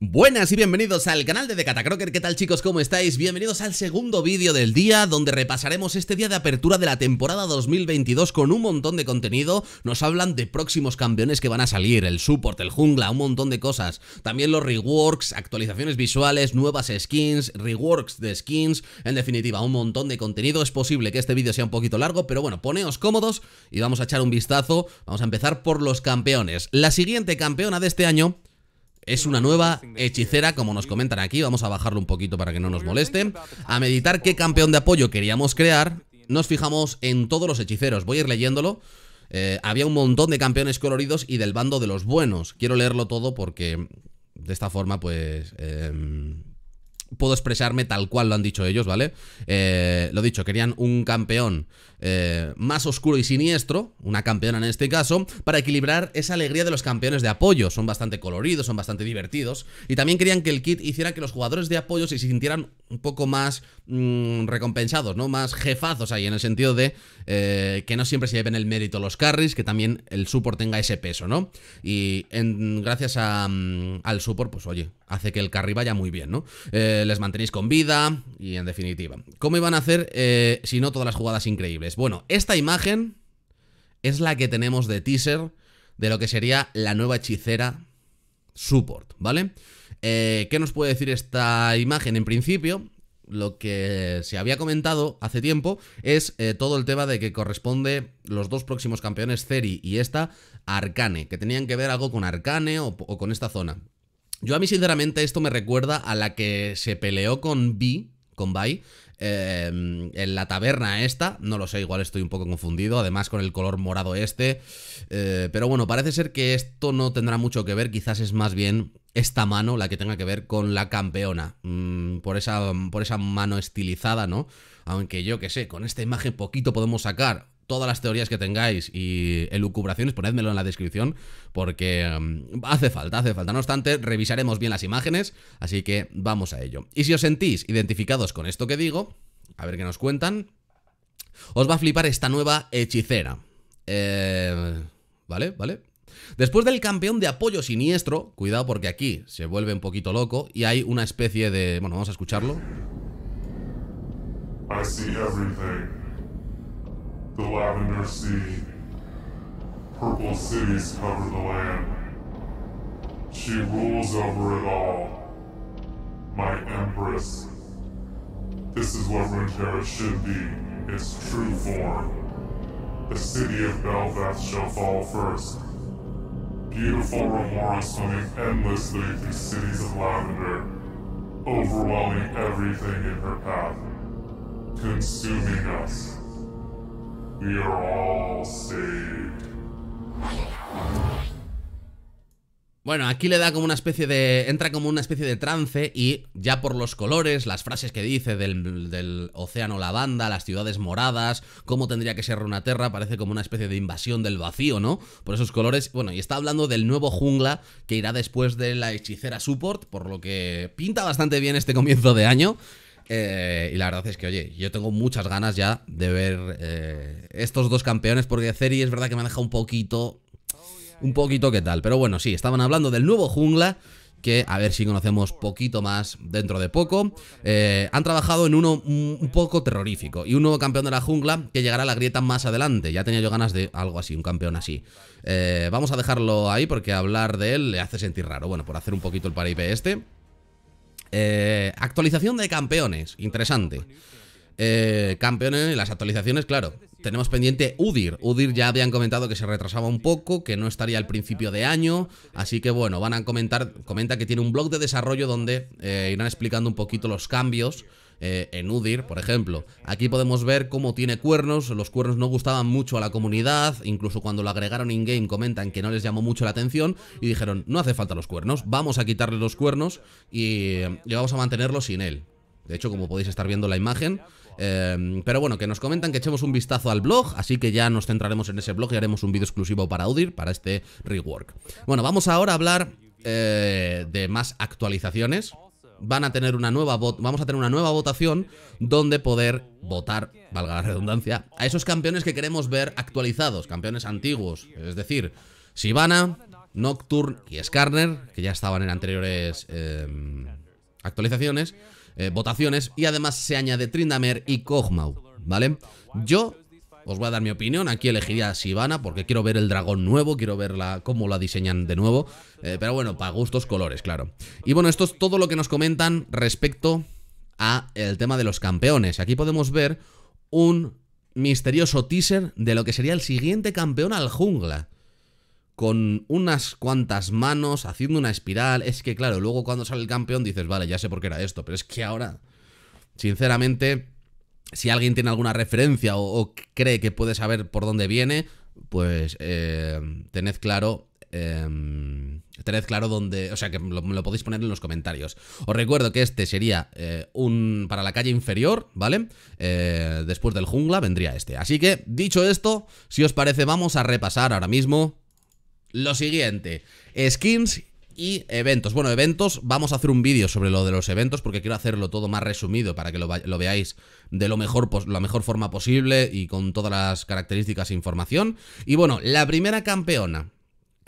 Buenas y bienvenidos al canal de Decatacroker, ¿qué tal chicos? ¿Cómo estáis? Bienvenidos al segundo vídeo del día donde repasaremos este día de apertura de la temporada 2022 con un montón de contenido, nos hablan de próximos campeones que van a salir, el support, el jungla, un montón de cosas, también los reworks, actualizaciones visuales, nuevas skins, reworks de skins, en definitiva un montón de contenido, es posible que este vídeo sea un poquito largo, pero bueno, poneos cómodos y vamos a echar un vistazo, vamos a empezar por los campeones, la siguiente campeona de este año es una nueva hechicera, como nos comentan aquí. Vamos a bajarlo un poquito para que no nos moleste. A meditar qué campeón de apoyo queríamos crear, nos fijamos en todos los hechiceros. Voy a ir leyéndolo. Eh, había un montón de campeones coloridos y del bando de los buenos. Quiero leerlo todo porque de esta forma, pues... Em, puedo expresarme tal cual lo han dicho ellos, ¿vale? Eh, lo dicho, querían un campeón eh, más oscuro y siniestro, una campeona en este caso, para equilibrar esa alegría de los campeones de apoyo. Son bastante coloridos, son bastante divertidos. Y también querían que el kit hiciera que los jugadores de apoyo se sintieran un poco más mm, recompensados, ¿no? Más jefazos ahí, en el sentido de eh, que no siempre se lleven el mérito los carries, que también el support tenga ese peso, ¿no? Y gracias mm, al support, pues oye, hace que el carry vaya muy bien, ¿no? Eh, les mantenéis con vida y en definitiva. ¿Cómo iban a hacer eh, si no todas las jugadas increíbles? Bueno, esta imagen es la que tenemos de teaser de lo que sería la nueva hechicera support, ¿vale? Eh, ¿Qué nos puede decir esta imagen? En principio, lo que se había comentado hace tiempo es todo el tema de que corresponde los dos próximos campeones, Ceri y esta, Arcane, que tenían que ver algo con Arcane o con esta zona. Yo a mí, sinceramente, esto me recuerda a la que se peleó con B, con Bai, eh, en la taberna esta, no lo sé, igual estoy un poco confundido, además con el color morado este, eh, pero bueno, parece ser que esto no tendrá mucho que ver, quizás es más bien esta mano la que tenga que ver con la campeona, mm, por, esa, por esa mano estilizada, ¿no? Aunque yo que sé, con esta imagen poquito podemos sacar todas las teorías que tengáis y elucubraciones, ponedmelo en la descripción porque em, hace falta, hace falta. No obstante, revisaremos bien las imágenes, así que vamos a ello. Y si os sentís identificados con esto que digo, a ver qué nos cuentan, os va a flipar esta nueva hechicera. Eh, ¿Vale? ¿Vale? Después del campeón de apoyo siniestro, cuidado porque aquí se vuelve un poquito loco y hay una especie de... Bueno, vamos a escucharlo. I everything. the Lavender Sea. Purple cities cover the land. She rules over it all. My Empress. This is what Runeterra should be, its true form. The city of Belvath shall fall first. Beautiful Remora swimming endlessly through cities of lavender, overwhelming everything in her path, consuming us. Bueno, aquí le da como una especie de... Entra como una especie de trance y ya por los colores, las frases que dice del, océano lavanda, las ciudades moradas, cómo tendría que ser una tierra, parece como una especie de invasión del vacío, ¿no? Por esos colores. Bueno, y está hablando del nuevo jungla que irá después de la hechicera support, por lo que pinta bastante bien este comienzo de año. Eh, y la verdad es que, oye, yo tengo muchas ganas ya de ver eh, estos dos campeones, porque Ceri es verdad que me ha dejado un poquito, un poquito qué tal. Pero bueno, sí, estaban hablando del nuevo jungla, que a ver si conocemos poquito más dentro de poco. Eh, han trabajado en uno un poco terrorífico y un nuevo campeón de la jungla que llegará a la grieta más adelante. Ya tenía yo ganas de algo así, un campeón así. vamos a dejarlo ahí porque hablar de él le hace sentir raro. Bueno, por hacer un poquito el paripe este. Eh, actualización de campeones, interesante. Eh, campeones, las actualizaciones, claro. Tenemos pendiente Udir. Udir ya habían comentado que se retrasaba un poco, que no estaría al principio de año. Así que bueno, van a comentar, comenta que tiene un blog de desarrollo donde eh, irán explicando un poquito los cambios eh, en Udir, por ejemplo. Aquí podemos ver cómo tiene cuernos, los cuernos no gustaban mucho a la comunidad, incluso cuando lo agregaron in-game comentan que no les llamó mucho la atención y dijeron, no hace falta los cuernos, vamos a quitarle los cuernos y, vamos a mantenerlo sin él. De hecho, como podéis estar viendo la imagen, eh, pero bueno, que nos comentan que echemos un vistazo al blog, así que ya nos centraremos en ese blog y haremos un vídeo exclusivo para Udir para este rework. Bueno, vamos ahora a hablar eh, de más actualizaciones van a tener una nueva vamos a tener una nueva votación donde poder votar, valga la redundancia, a esos campeones que queremos ver actualizados, campeones antiguos, es decir, Sivana, Nocturne y Skarner, que ya estaban en anteriores em, actualizaciones, eh, votaciones, y además se añade Trindamer y Kog'Maw, ¿vale? Yo os voy a dar mi opinión. Aquí elegiría a Sivana porque quiero ver el dragón nuevo, quiero ver cómo la diseñan de nuevo. Eh, pero bueno, para gustos, colores, claro. Y bueno, esto es todo lo que nos comentan respecto a el tema de los campeones. Aquí podemos ver un misterioso teaser de lo que sería el siguiente campeón al jungla con unas cuantas manos, haciendo una espiral. Es que, claro, luego cuando sale el campeón dices, vale, ya sé por qué era esto, pero es que ahora, sinceramente, si alguien tiene alguna referencia o, cree que puede saber por dónde viene, pues eh, tened claro. Em, tened claro dónde. O sea, que me lo, podéis poner en los comentarios. Os recuerdo que este sería eh, un. Para la calle inferior, ¿vale? Eh, después del jungla vendría este. Así que, dicho esto, si os parece, vamos a repasar ahora mismo. Lo siguiente, skins y eventos. Bueno, eventos, vamos a hacer un vídeo sobre lo de los eventos porque quiero hacerlo todo más resumido para que lo, veáis de lo mejor, pues, la mejor forma posible y con todas las características e información. Y bueno, la primera campeona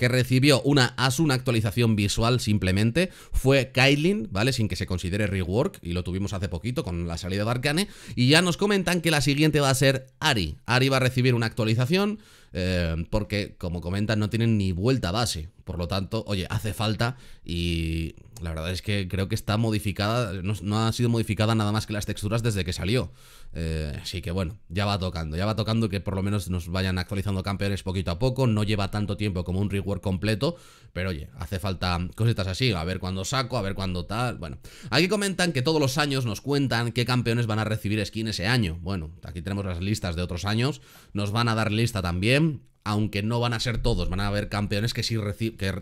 que recibió una ASU, una actualización visual simplemente, fue Kylin, ¿vale? Sin que se considere rework, y lo tuvimos hace poquito con la salida de Arcane, y ya nos comentan que la siguiente va a ser Ari. Ari va a recibir una actualización, eh, porque como comentan no tienen ni vuelta base, por lo tanto, oye, hace falta y la verdad es que creo que está modificada, no, ha sido modificada nada más que las texturas desde que salió. Eh, así que bueno, ya va tocando, ya va tocando que por lo menos nos vayan actualizando campeones poquito a poco, no lleva tanto tiempo como un rework completo, pero oye, hace falta cositas así, a ver cuándo saco, a ver cuándo tal, bueno. Aquí comentan que todos los años nos cuentan qué campeones van a recibir skin ese año. Bueno, aquí tenemos las listas de otros años, nos van a dar lista también, aunque no van a ser todos, van a haber campeones que sí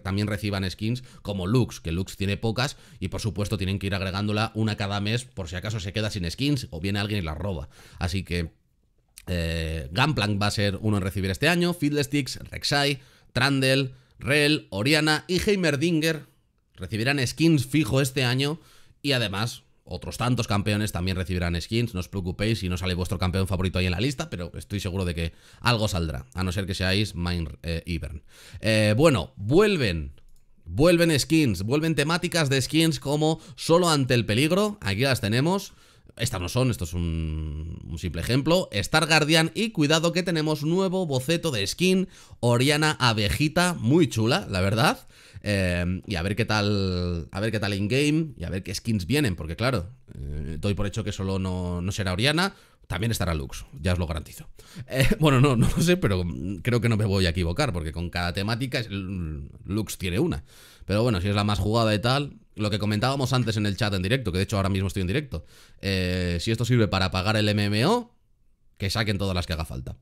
también reciban skins como Lux, que Lux tiene pocas y por supuesto tienen que ir agregándola una cada mes por si acaso se queda sin skins o viene alguien y la roba. Así que eh, Gunplank va a ser uno en recibir este año, Fiddlesticks, Rek'Sai, Trandel, Rel, Oriana y Heimerdinger recibirán skins fijo este año y además otros tantos campeones también recibirán skins. No os preocupéis si no sale vuestro campeón favorito ahí en la lista, pero estoy seguro de que algo saldrá, a no ser que seáis Mind eh, eh, bueno, vuelven. Vuelven skins, vuelven temáticas de skins como Solo ante el peligro, aquí las tenemos. Estas no son, esto es un, simple ejemplo. Star Guardian y cuidado que tenemos nuevo boceto de skin, Oriana Abejita, muy chula, la verdad. Eh, y a ver qué tal, a ver qué tal in-game y a ver qué skins vienen, porque claro, eh, doy por hecho que solo no, será Oriana, también estará Lux, ya os lo garantizo. Eh, bueno, no, no lo sé, pero creo que no me voy a equivocar, porque con cada temática Lux tiene una. Pero bueno, si es la más jugada y tal, lo que comentábamos antes en el chat en directo, que de hecho ahora mismo estoy en directo. Eh, si esto sirve para pagar el MMO, que saquen todas las que haga falta.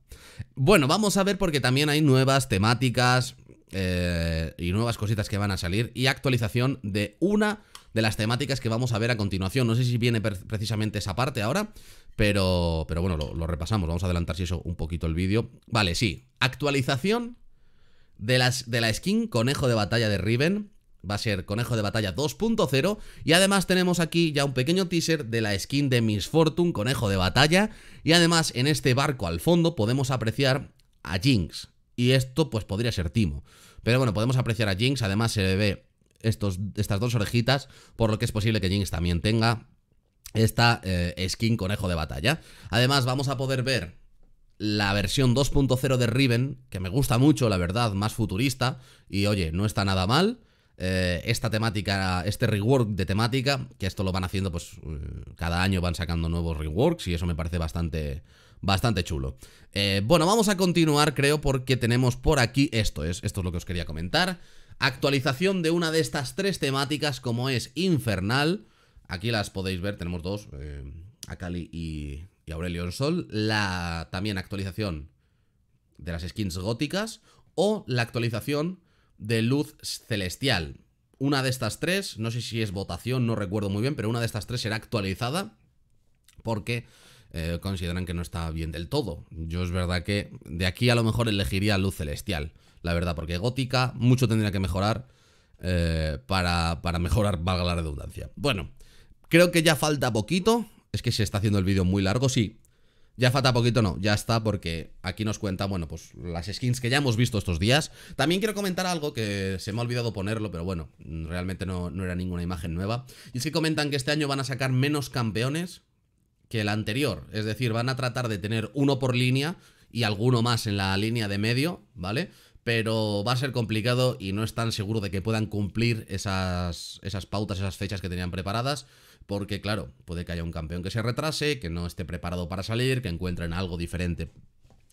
Bueno, vamos a ver porque también hay nuevas temáticas eh, y nuevas cositas que van a salir y actualización de una de las temáticas que vamos a ver a continuación. No sé si viene precisamente esa parte ahora, pero, pero bueno, lo, repasamos. Vamos a adelantar si eso un poquito el vídeo. Vale, sí. Actualización de, las, de la skin Conejo de Batalla de Riven va a ser Conejo de Batalla 2.0 y además tenemos aquí ya un pequeño teaser de la skin de Miss Fortune, Conejo de Batalla y además en este barco al fondo podemos apreciar a Jinx y esto pues podría ser Timo. Pero bueno, podemos apreciar a Jinx, además se ve estos, estas dos orejitas, por lo que es posible que Jinx también tenga esta eh, skin Conejo de Batalla. Además vamos a poder ver la versión 2.0 de Riven, que me gusta mucho, la verdad, más futurista, y oye, no está nada mal. Eh, esta temática, este rework de temática, que esto lo van haciendo pues eh, cada año van sacando nuevos reworks y eso me parece bastante, bastante chulo. Eh, bueno, vamos a continuar creo porque tenemos por aquí esto, es, esto es lo que os quería comentar. Actualización de una de estas tres temáticas como es Infernal, aquí las podéis ver, tenemos dos, eh, Akali y, y Aurelion Sol, la también actualización de las skins góticas o la actualización de luz celestial. Una de estas tres, no sé si es votación, no recuerdo muy bien, pero una de estas tres será actualizada porque eh, consideran que no está bien del todo. Yo es verdad que de aquí a lo mejor elegiría luz celestial, la verdad, porque gótica mucho tendría que mejorar eh, para, para mejorar, valga la redundancia. Bueno, creo que ya falta poquito. Es que se está haciendo el vídeo muy largo, sí. Ya falta poquito, no, ya está, porque aquí nos cuenta, bueno, pues las skins que ya hemos visto estos días. También quiero comentar algo que se me ha olvidado ponerlo, pero bueno, realmente no, no era ninguna imagen nueva. Y es que comentan que este año van a sacar menos campeones que el anterior. Es decir, van a tratar de tener uno por línea y alguno más en la línea de medio, ¿vale? pero va a ser complicado y no están seguros de que puedan cumplir esas, esas pautas, esas fechas que tenían preparadas porque claro, puede que haya un campeón que se retrase, que no esté preparado para salir, que encuentren algo diferente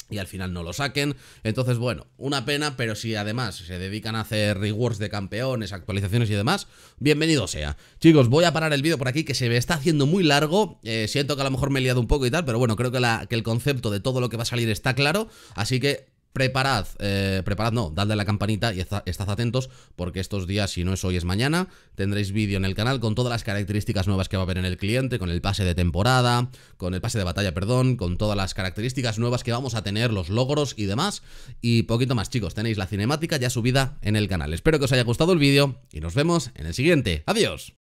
y al final no lo saquen. Entonces, bueno, una pena, pero si además se dedican a hacer rewards de campeones, actualizaciones y demás, bienvenido sea. Chicos, voy a parar el vídeo por aquí que se me está haciendo muy largo. Eh, siento que a lo mejor me he liado un poco y tal, pero bueno, creo que, que el concepto de todo lo que va a salir está claro. Así que preparad, eh, preparad no, dadle a la campanita y estad atentos porque estos días, si no es hoy es mañana, tendréis vídeo en el canal con todas las características nuevas que va a haber en el cliente, con el pase de temporada, con el pase de batalla, perdón, con todas las características nuevas que vamos a tener, los logros y demás, y poquito más chicos, tenéis la cinemática ya subida en el canal. Espero que os haya gustado el vídeo y nos vemos en el siguiente. ¡Adiós!